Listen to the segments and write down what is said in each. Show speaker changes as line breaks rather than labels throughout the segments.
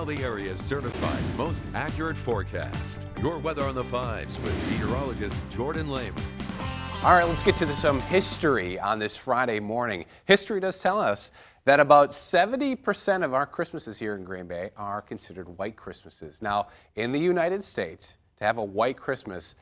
Now the area's certified most accurate forecast. Your weather on the fives with meteorologist Jordan Lamers. All right, let's get to some history on this Friday morning. History does tell us that about 70% of our Christmases here in Green Bay are considered white Christmases. Now, in the United States, to have a white Christmas,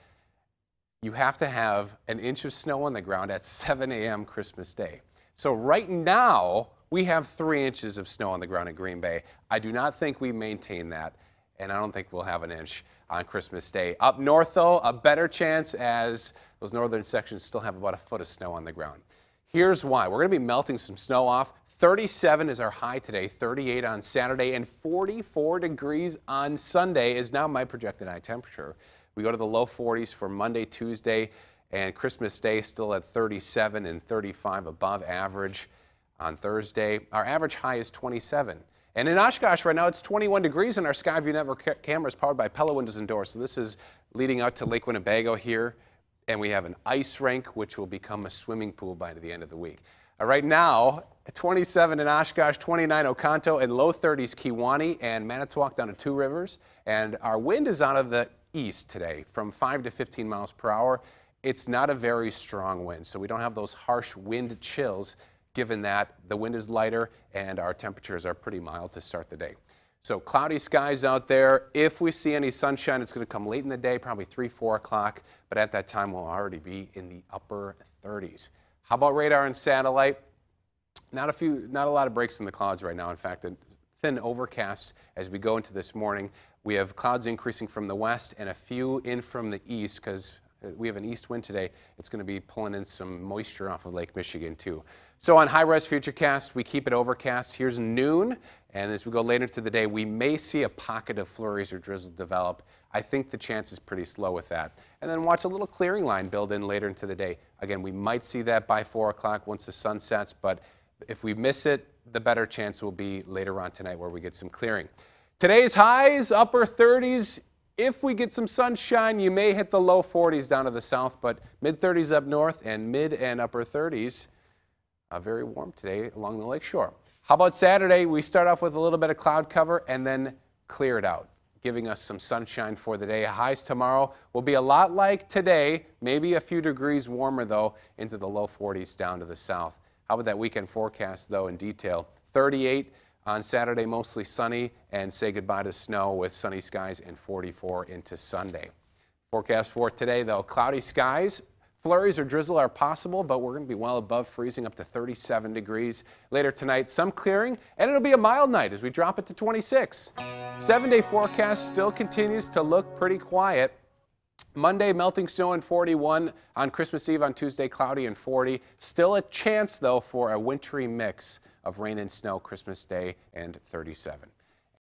you have to have an inch of snow on the ground at 7 a.m. Christmas Day. So right now, we have three inches of snow on the ground in Green Bay. I do not think we maintain that, and I don't think we'll have an inch on Christmas Day. Up north, though, a better chance as those northern sections still have about a foot of snow on the ground. Here's why. We're going to be melting some snow off. 37 is our high today, 38 on Saturday, and 44 degrees on Sunday is now my projected high temperature. We go to the low 40s for Monday, Tuesday, and Christmas Day still at 37 and 35 above average. On Thursday, our average high is 27. And in Oshkosh right now, it's 21 degrees in our Skyview Network ca cameras powered by Pella Windows and Doors. So this is leading out to Lake Winnebago here. And we have an ice rink, which will become a swimming pool by the end of the week. Uh, right now, 27 in Oshkosh, 29 Oconto, and low 30s Kewanee and Manitowoc down to Two Rivers. And our wind is out of the east today from 5 to 15 miles per hour. It's not a very strong wind, so we don't have those harsh wind chills Given that the wind is lighter and our temperatures are pretty mild to start the day. So cloudy skies out there. If we see any sunshine, it's going to come late in the day, probably 3, 4 o'clock. But at that time, we'll already be in the upper 30s. How about radar and satellite? Not a few, not a lot of breaks in the clouds right now. In fact, a thin overcast as we go into this morning. We have clouds increasing from the west and a few in from the east because we have an east wind today. It's going to be pulling in some moisture off of Lake Michigan, too. So on High Res Futurecast, we keep it overcast. Here's noon, and as we go later into the day, we may see a pocket of flurries or drizzle develop. I think the chance is pretty slow with that. And then watch a little clearing line build in later into the day. Again, we might see that by 4 o'clock once the sun sets, but if we miss it, the better chance will be later on tonight where we get some clearing. Today's highs, upper 30s, if we get some sunshine, you may hit the low 40s down to the south, but mid 30s up north and mid and upper 30s. Uh, very warm today along the lakeshore. How about Saturday? We start off with a little bit of cloud cover and then clear it out, giving us some sunshine for the day. Highs tomorrow will be a lot like today, maybe a few degrees warmer though, into the low 40s down to the south. How about that weekend forecast though in detail? 38 on Saturday, mostly sunny, and say goodbye to snow with sunny skies and 44 into Sunday. Forecast for today, though, cloudy skies. Flurries or drizzle are possible, but we're going to be well above freezing up to 37 degrees. Later tonight, some clearing, and it'll be a mild night as we drop it to 26. Seven day forecast still continues to look pretty quiet. Monday, melting snow and 41. On Christmas Eve, on Tuesday, cloudy and 40. Still a chance, though, for a wintry mix of rain and snow Christmas Day and 37.